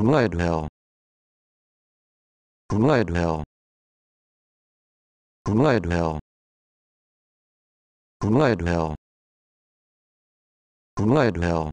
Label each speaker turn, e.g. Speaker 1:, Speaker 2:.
Speaker 1: Woodhill Woodhill Woodhill Woodhill Woodhill